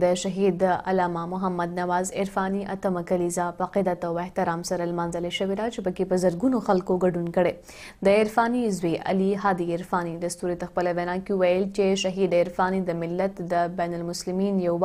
د شهید علامه محمد نواز عرفانی اتمه کلیزا په قیادت او احترام سره لمانځل شوې ده چې پکې په زرګونو خلکو ګډون کړي د عرفانی زوی علي هادي عرفانی د ستوري تخپل وینا کې ویل چې شهید عرفانی د ملت د بین المسلمین یو